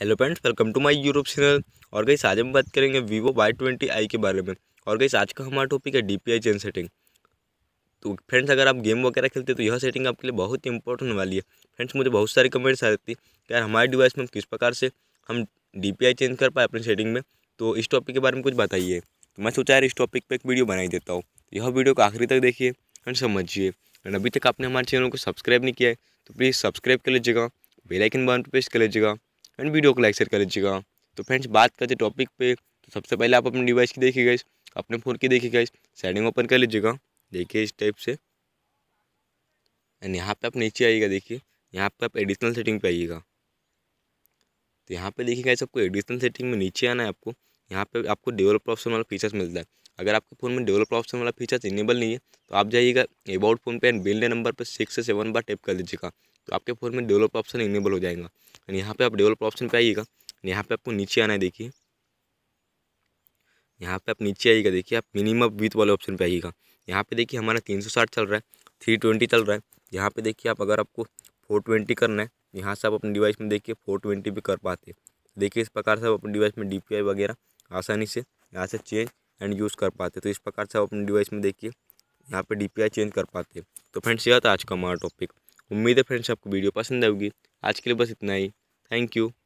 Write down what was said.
hello friends welcome to my YouTube channel और गई आज हम बात करेंगे वीवो वाई ट्वेंटी आई के बारे में और गई आज का हमारा टॉपिक है D P I change setting तो फ्रेंड्स अगर आप गेम वगैरह खेलते हैं तो यह सेटिंग आपके लिए बहुत ही इंपॉर्टेंट वाली है फ्रेंड्स मुझे बहुत सारी कमेंट्स आ रही है कि यार हमारे डिवाइस में किस प्रकार से हम डी पी आई चेंज कर पाए अपनी सेटिंग में तो इस टॉपिक के बारे में कुछ बताइए तो मैं सोचा यार इस टॉपिक पर एक वीडियो बनाई देता हूँ यह वीडियो को आखिरी तक देखिए एंड समझिए एंड अभी तक आपने हमारे चैनल को सब्सक्राइब नहीं किया है तो प्लीज़ सब्सक्राइब कर लीजिएगा बेलाइकन बटन पर प्रेस कर लीजिएगा एंड वीडियो को लाइक शेयर कर लीजिएगा तो फ्रेंड्स बात करते टॉपिक पे तो सबसे पहले आप अपने डिवाइस की देखिएगा इस अपने फ़ोन की देखिएगा इस सेटिंग ओपन कर लीजिएगा देखिए इस टाइप से एंड यहाँ पे आप नीचे आइएगा देखिए यहाँ पे आप एडिशनल सेटिंग पे आइएगा तो यहाँ पे देखिएगा इस आपको एडिशनल सेटिंग में नीचे आना है आपको यहाँ पे आपको डेवलप ऑप्शन वाला फीचर्स मिलता है अगर आपके फ़ोन में डेवलप ऑप्शन वाला फीचर्स इनेबल नहीं है तो आप जाइएगा अबाउट फ़ोन पे एंड बिल्डे नंबर पर सिक्स से सेवन बार टैप कर लीजिएगा तो आपके फ़ोन में डेवलप ऑप्शन इनेबल हो जाएगा एंड यहाँ पर आप डेवलप ऑप्शन पर आइएगा यहाँ पे आपको नीचे आना है देखिए यहाँ पे आप नीचे आइएगा देखिए आप मिनिमम विथ वाले ऑप्शन पर आइएगा यहाँ पे देखिए हमारा तीन सौ साठ चल रहा है थ्री ट्वेंटी चल रहा है यहाँ पे देखिए आप अगर आपको फोर ट्वेंटी करना है यहाँ से आप अपने डिवाइस में देखिए फोर ट्वेंटी भी कर पाते देखिए इस प्रकार से आप अपने डिवाइस में डी वगैरह आसानी से यहाँ से चेंज एंड यूज़ कर पाते तो इस प्रकार से आप अपने डिवाइस में देखिए यहाँ पे डी चेंज कर पाते तो फ्रेंड्स यह था आज का हमारा टॉपिक उम्मीद है फ्रेंड्स आपको वीडियो पसंद आएगी आज के लिए बस इतना ही थैंक यू